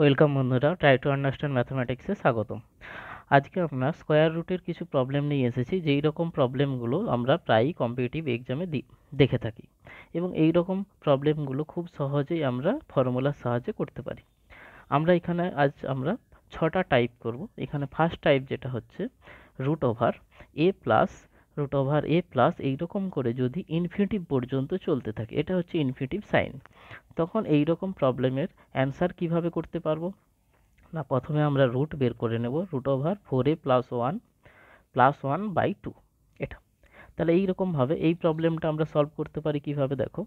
welcome বন্ধুরা try to understand ম্যাথামেটিক্সে স্বাগতম আজকে আমরা স্কোয়ার রুটের কিছু প্রবলেম নিয়ে এসেছি যেই রকম প্রবলেমগুলো আমরা প্রায়ই কম্পিটিটিভ এক্সামে দেখে থাকি এবং এই রকম প্রবলেমগুলো খুব সহজেই আমরা ফর্মুলার সাহায্যে করতে পারি আমরা এখানে আজ আমরা ছটা টাইপ করব এখানে ফার্স্ট টাইপ যেটা হচ্ছে root over a plus root over a plus এইরকম করে যদি ইনফিনিটিভ পর্যন্ত চলতে থাকে এটা হচ্ছে ইনফিনিটিভ সাইন তখন এই রকম প্রবলেমের অ্যান্সার কিভাবে করতে পারবো না প্রথমে আমরা রুট বের করে নেব root over four a plus one plus one by two এটা তাহলে এইরকমভাবে এই প্রবলেমটা আমরা সলভ করতে পারি কিভাবে দেখো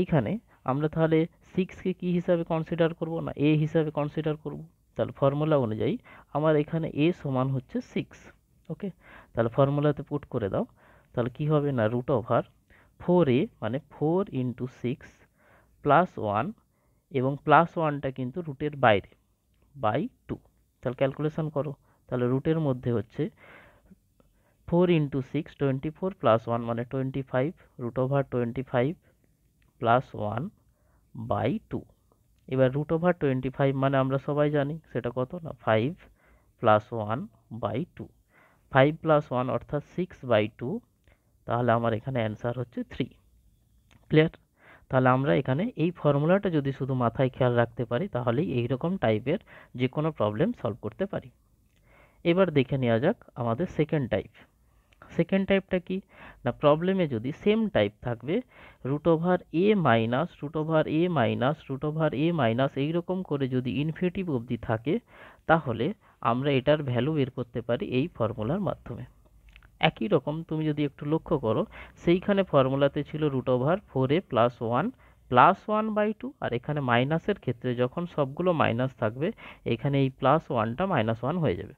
এইখানে আমরা তাহলে সিক্সকে কি হিসাবে কনসিডার করব না এ হিসাবে কনসিডার করব তাহলে ফর্মুলা অনুযায়ী আমার এখানে এ সমান হচ্ছে সিক্স ওকে তাহলে ফর্মুলাতে পুট করে দাও তাহলে কি হবে না রুট ওভার ফোর এ মানে four into six plus one এবং প্লাস ওয়ানটা কিন্তু রুটের বাইরে বাই টু তাহলে ক্যালকুলেশন করো তাহলে রুটের মধ্যে হচ্ছে four into six twenty four plus one মানে twenty five root over twenty five plus one by two এবার রুট ওভার টোয়েন্টি ফাইভ মানে আমরা সবাই জানি সেটা কত না five plus one by two five plus one অর্থাৎ সিক্স বাই টু তাহলে আমার এখানে অ্যান্সার হচ্ছে থ্রি ক্লিয়ার তাহলে আমরা এখানে এই ফর্মুলাটা যদি শুধু মাথায় খেয়াল রাখতে পারি তাহলেই এইরকম টাইপের যে কোনো প্রবলেম সলভ করতে পারি এবার দেখে নেওয়া যাক আমাদের সেকেন্ড টাইপ সেকেন্ড টাইপটা কি না প্রবলেমে যদি সেম টাইপ থাকবে root over a minus root over a minus root over a minus এইরকম করে যদি ইনফিনিটিভ অবধি থাকে তাহলে আমরা এটার ভ্যালু বের করতে পারি এই ফর্মুলার মাধ্যমে একই রকম তুমি যদি একটু লক্ষ্য করো সেইখানে ফর্মুলাতে ছিল root over four a plus one plus one by two আর এখানে মাইনাসের ক্ষেত্রে যখন সবগুলো মাইনাস থাকবে এখানে এই প্লাস ওয়ানটা মাইনাস ওয়ান হয়ে যাবে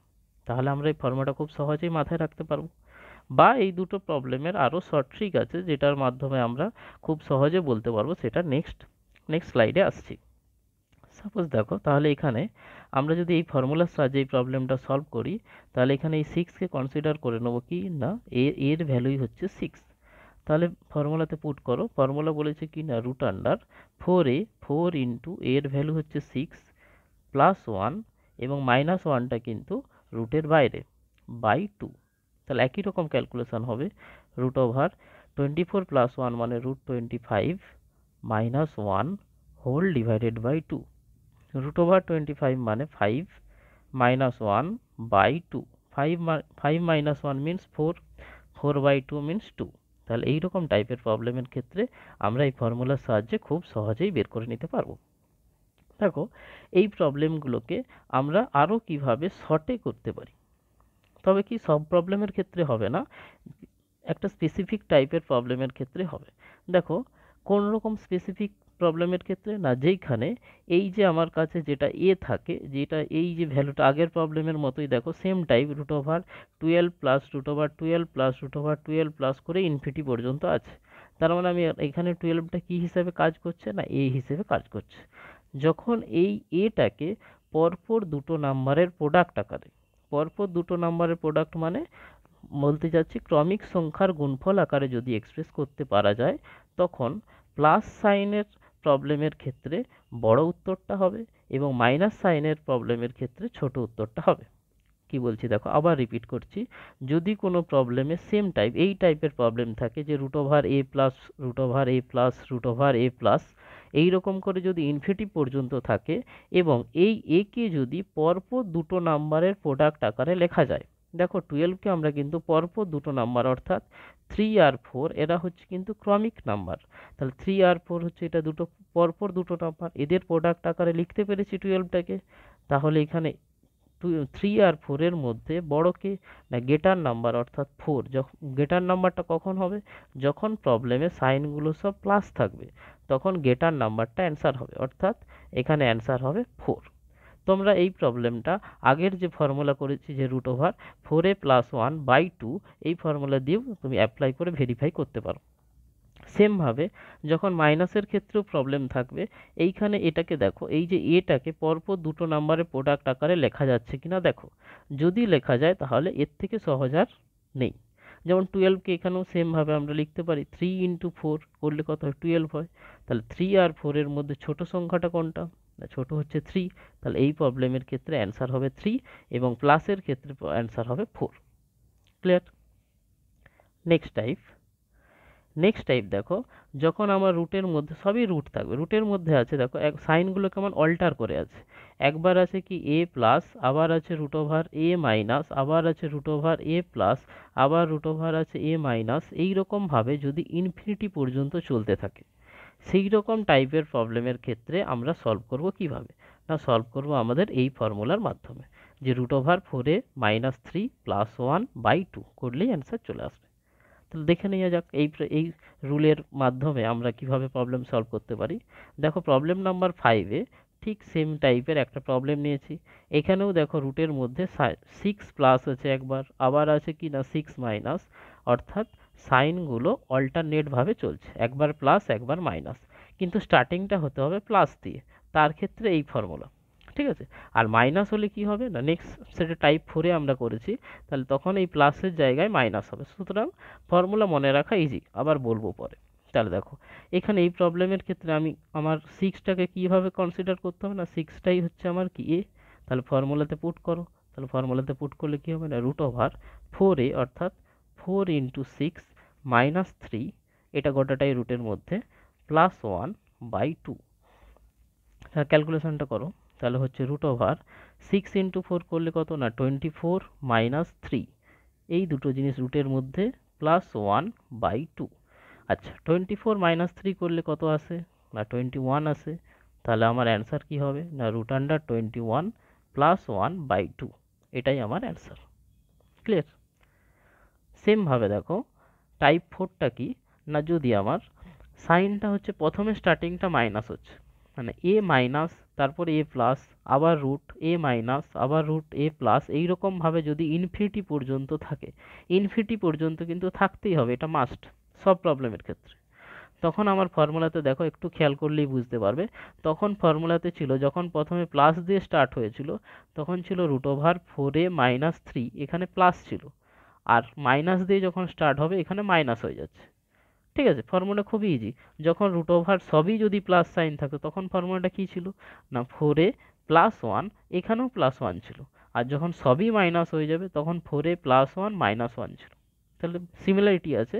তাহলে আমরা এই ফর্মুলাটা খুব সহজেই মাথায় রাখতে পারবো বা এই দুটো প্রবলেমের আরও শর্ট ট্রিক আছে যেটার মাধ্যমে আমরা খুব সহজে বলতে পারবো সেটা নেক্সট নেক্সট স্লাইডে আসছি সাপোজ দেখো তাহলে এখানে আমরা যদি এই ফর্মুলার সাহায্যে এই প্রবলেমটা সলভ করি তাহলে এখানে এই সিক্সকে কনসিডার করে নেবো কি না এ এর ভ্যালুই হচ্ছে সিক্স তাহলে ফর্মুলাতে পুট করো ফর্মুলা বলেছে কি না root under four a four into এর ভ্যালু হচ্ছে সিক্স প্লাস ওয়ান এবং মাইনাস ওয়ানটা কিন্তু রুটের বাইরে বাই টু তাহলে একই রকম ক্যালকুলেশান হবে root over twenty four plus one মানে root twenty five minus one whole divided by two root over twenty five মানে five minus one by two five five minus one means four four by two means two তাহলে এইরকম টাইপের প্রবলেমের ক্ষেত্রে আমরা এই ফর্মুলার সাহায্যে খুব সহজেই বের করে নিতে পারবো দেখো এই প্রবলেমগুলোকে আমরা আরও কিভাবে শর্টে করতে পারি তবে কি সব প্রবলেমের ক্ষেত্রে হবে না একটা স্পেসিফিক টাইপের প্রবলেমের ক্ষেত্রে হবে দেখো কোন রকম স্পেসিফিক প্রবলেমের ক্ষেত্রে না যেইখানে এই যে আমার কাছে যেটা এ থাকে যেটা এই যে ভ্যালুটা আগের প্রবলেমের মতোই দেখো same type root over twelve plus root over twelve plus root over twelve plus করে ইনফিটি পর্যন্ত আছে তার মানে আমি এখানে টুয়েলভটা কী হিসাবে কাজ করছে না এ হিসেবে কাজ করছে যখন এই এটাকে পরপর দুটো নাম্বারের প্রোডাক্ট আকারে পরপর দুটো নাম্বারের প্রোডাক্ট মানে বলতে চাচ্ছি ক্রমিক সংখ্যার গুণফল আকারে যদি এক্সপ্রেস করতে পারা যায় তখন প্লাস সাইনের প্রবলেমের ক্ষেত্রে বড় উত্তরটা হবে এবং মাইনাস সাইনের প্রবলেমের ক্ষেত্রে ছোট উত্তরটা হবে কি বলছি দেখো আবার রিপিট করছি যদি কোনো প্রবলেমে সেম টাইপ এই টাইপের প্রবলেম থাকে যে root over a plus root over a plus root over a plus এই রকম করে যদি ইনফিনিটিভ পর্যন্ত থাকে এবং এই একে যদি পরপর দুটো নাম্বারের প্রোডাক্ট আকারে লেখা যায় দেখো টুয়েলভকে আমরা কিন্তু পরপর দুটো নাম্বার অর্থাৎ থ্রি আর ফোর এরা হচ্ছে কিন্তু ক্রমিক নাম্বার তাহলে থ্রি আর ফোর হচ্ছে এটা দুটো পরপর দুটো নাম্বার এদের প্রোডাক্ট আকারে লিখতে পেরেছি টুয়েলভটাকে তাহলে এখানে টু থ্রি আর ফোরের মধ্যে বড়কে না গেটার নাম্বার অর্থাৎ ফোর যখন গেটার নাম্বারটা কখন হবে যখন প্রবলেমে সাইনগুলো সব প্লাস থাকবে তখন গেটার নাম্বারটা অ্যান্সার হবে অর্থাৎ এখানে অ্যান্সার হবে ফোর তোমরা এই প্রবলেমটা আগের যে ফর্মুলা করেছি যে root over four a plus one by two এই ফর্মুলা দিয়েও তুমি অ্যাপ্লাই করে ভেরিফাই করতে পারো সেমভাবে যখন মাইনাসের ক্ষেত্রেও প্রবলেম থাকবে এইখানে এটাকে দেখো এই যে এটাকে পরপর দুটো নাম্বারে প্রোডাক্ট আকারে লেখা যাচ্ছে কিনা দেখো যদি লেখা যায় তাহলে এর থেকে সহজ আর নেই যেমন টুয়েলভকে এখানেও সেমভাবে আমরা লিখতে পারি থ্রি ইন্টু ফোর করলে কত হয় টুয়েলভ হয় তাহলে থ্রি আর ফোরের মধ্যে ছোট সংখ্যাটা কোনটা ছোট হচ্ছে থ্রি তাহলে এই প্রবলেমের ক্ষেত্রে অ্যান্সার হবে থ্রি এবং প্লাসের ক্ষেত্রে অ্যান্সার হবে four clear next type next type দেখো যখন আমার রুটের মধ্যে সবই রুট থাকবে রুটের মধ্যে আছে দেখো এক সাইনগুলো কেমন অল্টার করে আছে একবার আছে কি এ প্লাস আবার আছে রুট ওভার এ মাইনাস আবার আছে রুট ওভার এ প্লাস আবার রুট ওভার আছে এ মাইনাস এইরকমভাবে যদি ইনফিনিটি পর্যন্ত চলতে থাকে সেই রকম টাইপের প্রবলেমের ক্ষেত্রে আমরা সলভ করব কিভাবে না সলভ করব আমাদের এই ফর্মুলার মাধ্যমে যে রুট ওভার ফোরে minus three plus one by two করলেই অ্যান্সার চলে আসবে তাহলে দেখে নেওয়া যাক এই এই রুলের মাধ্যমে আমরা কিভাবে প্রবলেম সলভ করতে পারি দেখো প্রবলেম নাম্বার ফাইভে ঠিক সেম টাইপের একটা প্রবলেম নিয়েছি এখানেও দেখো রুটের মধ্যে সিক্স প্লাস আছে একবার আবার আছে কি না সিক্স মাইনাস অর্থাৎ সাইনগুলো অল্টারনেটভাবে চলছে একবার প্লাস একবার মাইনাস কিন্তু স্টার্টিংটা হতে হবে প্লাস দিয়ে তার ক্ষেত্রে এই ফর্মুলা ঠিক আছে আর মাইনাস হলে কি হবে না নেক্সট সেটা টাইপ ফোরে আমরা করেছি তাহলে তখন এই প্লাসের জায়গায় মাইনাস হবে সুতরাং ফর্মুলা মনে রাখা ইজি আবার বলবো পরে তাহলে দেখো এখানে এই প্রবলেমের ক্ষেত্রে আমি আমার সিক্সটাকে কীভাবে কনসিডার করতে হবে না সিক্সটাই হচ্ছে আমার কি এ তাহলে ফর্মুলাতে পুট করো তাহলে ফর্মুলাতে পুট করলে কী হবে না রুট ওভার ফোর এ অর্থাৎ four into six minus three এটা গোটাটাই রুটের মধ্যে প্লাস ওয়ান বাই টু ক্যালকুলেশানটা করো তাহলে হচ্ছে root over six into four করলে কত না টোয়েন্টি ফোর মাইনাস থ্রি এই দুটো জিনিস রুটের মধ্যে প্লাস ওয়ান বাই টু আচ্ছা টোয়েন্টি ফোর মাইনাস থ্রি করলে কত আসে না টোয়েন্টি ওয়ান আসে তাহলে আমার অ্যান্সার কি হবে না root under twenty one plus one by two এটাই আমার অ্যান্সার ক্লিয়ার সেমভাবে দেখো টাইপ ফোরটা কি না যদি আমার সাইনটা হচ্ছে প্রথমে স্টার্টিংটা মাইনাস হচ্ছে মানে এ মাইনাস তারপরে এ প্লাস আবার রুট এ মাইনাস আবার রুট এ প্লাস এইরকমভাবে যদি ইনফিনিটি পর্যন্ত থাকে ইনফিনিটি পর্যন্ত কিন্তু থাকতেই হবে এটা মাস্ট সব প্রবলেমের ক্ষেত্রে তখন আমার ফর্মুলাতে দেখো একটু খেয়াল করলেই বুঝতে পারবে তখন ফর্মুলাতে ছিল যখন প্রথমে প্লাস দিয়ে স্টার্ট হয়েছিল তখন ছিল root over four a minus three এখানে প্লাস ছিল আর মাইনাস দিয়ে যখন স্টার্ট হবে এখানে মাইনাস হয়ে যাচ্ছে ঠিক আছে ফর্মুলা খুবই ইজি যখন রুট ওভার সবই যদি প্লাস সাইন থাকতো তখন ফর্মুলাটা কী ছিল না ফোরে প্লাস ওয়ান এখানেও প্লাস ওয়ান ছিল আর যখন সবই মাইনাস হয়ে যাবে তখন ফোরে প্লাস ওয়ান মাইনাস ওয়ান ছিল তাহলে সিমিলারিটি আছে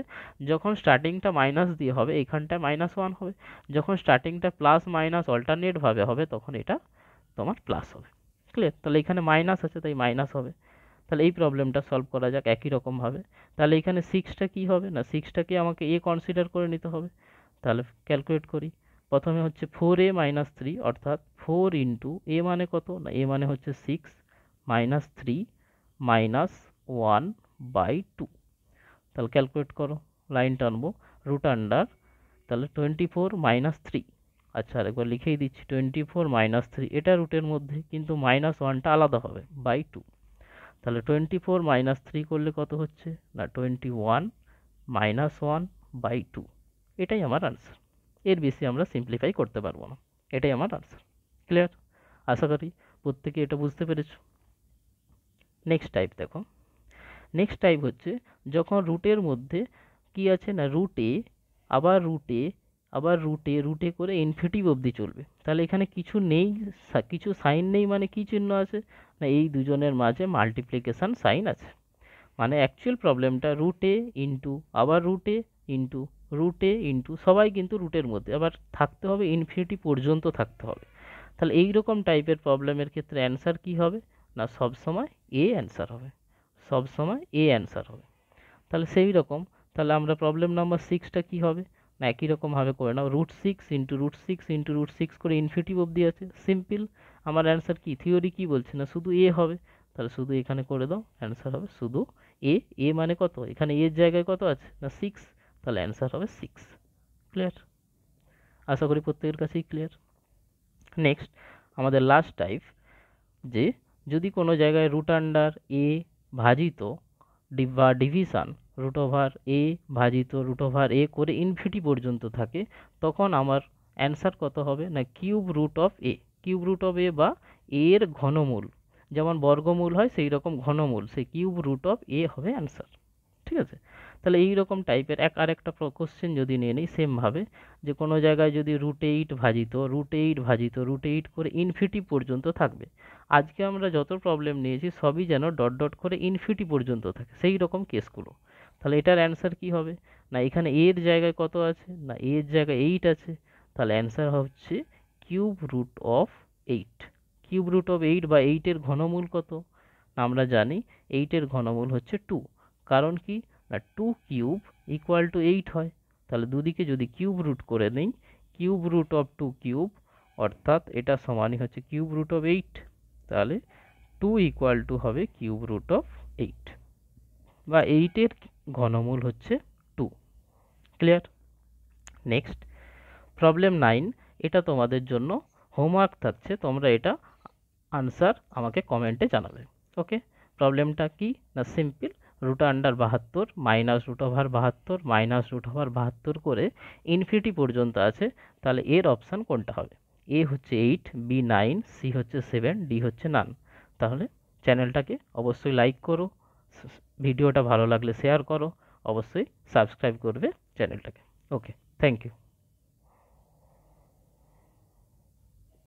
যখন স্টার্টিংটা মাইনাস দিয়ে হবে এখানটায় মাইনাস ওয়ান হবে যখন স্টার্টিংটা প্লাস মাইনাস অল্টারনেটভাবে হবে তখন এটা তোমার প্লাস হবে ক্লিয়ার তাহলে এখানে মাইনাস আছে তাই মাইনাস হবে তাহলে এই প্রবলেমটা সলভ করা যাক একই রকমভাবে তাহলে এখানে সিক্সটা কি হবে না সিক্সটাকে আমাকে এ কনসিডার করে নিতে হবে তাহলে ক্যালকুলেট করি প্রথমে হচ্ছে ফোর এ মাইনাস থ্রি অর্থাৎ ফোর ইন্টু এ মানে কত না এ মানে হচ্ছে six minus three minus one by two তাহলে ক্যালকুলেট করো লাইন টানবো রুট আন্ডার তাহলে টোয়েন্টি ফোর মাইনাস থ্রি আচ্ছা আরেকবার লিখেই দিচ্ছি টোয়েন্টি ফোর মাইনাস থ্রি এটা রুটের মধ্যে কিন্তু মাইনাস ওয়ানটা আলাদা হবে বাই টু তাহলে টোয়েন্টি ফোর মাইনাস থ্রি করলে কত হচ্ছে না twenty one minus one by two এটাই আমার আনসার এর বেশি আমরা সিম্পলিফাই করতে পারবো না এটাই আমার আনসার ক্লিয়ার আশা করি প্রত্যেকে এটা বুঝতে পেরেছ নেক্সট টাইপ দেখো নেক্সট টাইপ হচ্ছে যখন রুটের মধ্যে কি আছে না রুটে আবার রুটে আবার রুটে রুটে করে ইনফিনিটিভ অবধি চলবে তাহলে এখানে কিছু নেই কিছু সাইন নেই মানে কি চিহ্ন আছে না এই দুজনের মাঝে মাল্টিপ্লিকেশান সাইন আছে মানে অ্যাকচুয়াল প্রবলেমটা রুটে ইন্টু আবার রুটে ইন্টু রুটে ইন্টু সবাই কিন্তু রুটের মধ্যে আবার থাকতে হবে ইনফিনিটি পর্যন্ত থাকতে হবে তাহলে এই রকম টাইপের প্রবলেমের ক্ষেত্রে অ্যান্সার কি হবে না সব সময় এ অ্যান্সার হবে সব সময় এ অ্যান্সার হবে তাহলে সেই রকম তাহলে আমরা প্রবলেম নাম্বার সিক্সটা কি হবে না একই রকমভাবে করে নাও root six into root six into root six করে ইনফিটিভ অবধি আছে সিম্পল আমার অ্যান্সার কি থিওরি কি বলছে না শুধু এ হবে তাহলে শুধু এখানে করে দাও অ্যান্সার হবে শুধু এ এ মানে কত এখানে এর জায়গায় কত আছে না সিক্স তাহলে অ্যান্সার হবে সিক্স ক্লিয়ার আশা করি প্রত্যেকের কাছেই ক্লিয়ার নেক্সট আমাদের লাস্ট টাইপ যে যদি কোনো জায়গায় রুট আন্ডার এ ভাজিত বা ডিভিশন রুট ওভার এ ভাজিত রুট ওভার এ করে ইনফিটি পর্যন্ত থাকে তখন আমার অ্যান্সার কত হবে না cube root of a cube root of a বা এর ঘনমূল যেমন বর্গমূল হয় সেই রকম ঘনমূল সেই কিউব রুট অফ এ হবে অ্যান্সার ঠিক আছে তাহলে এই রকম টাইপের এক আরেকটা একটা কোশ্চেন যদি নিয়ে নিই সেমভাবে যে কোনো জায়গায় যদি রুট এইট ভাজিত রুট এইট ভাজিত রুট এইট করে ইনফিটি পর্যন্ত থাকবে আজকে আমরা যত প্রবলেম নিয়েছি সবই যেন ডট ডট করে ইনফিটি পর্যন্ত থাকে সেই রকম কেসগুলো তাহলে এটার অ্যান্সার কি হবে না এখানে এর জায়গায় কত আছে না এর জায়গায় এইট আছে তাহলে অ্যান্সার হচ্ছে cube root of eight cube root of eight বা এইটের ঘনমূল কত আমরা জানি এইটের ঘনমূল হচ্ছে টু কারণ কি না two cube equal to eight হয় তাহলে দুদিকে যদি কিউব রুট করে নিই cube root of two cube অর্থাৎ এটা সমানই হচ্ছে কিউব রুট অফ এইট তাহলে টু ইকুয়াল টু হবে কিউব রুট অফ এইট বা এইটের ঘনমূল হচ্ছে two clear next problem nine এটা তোমাদের জন্য হোমওয়ার্ক থাকছে তোমরা এটা আনসার আমাকে কমেন্টে জানাবে ওকে প্রবলেমটা কি না সিম্পল রুট আন্ডার বাহাত্তর মাইনাস রুট ওভার বাহাত্তর মাইনাস রুট ওভার বাহাত্তর করে ইনফিনিটি পর্যন্ত আছে তাহলে এর অপশান কোনটা হবে এ হচ্ছে এইট বি নাইন সি হচ্ছে সেভেন ডি হচ্ছে নান তাহলে চ্যানেলটাকে অবশ্যই লাইক করো ভিডিওটা ভালো লাগলে শেয়ার করো অবশ্যই সাবস্ক্রাইব করবে চ্যানেলটাকে ওকে থ্যাংক ইউ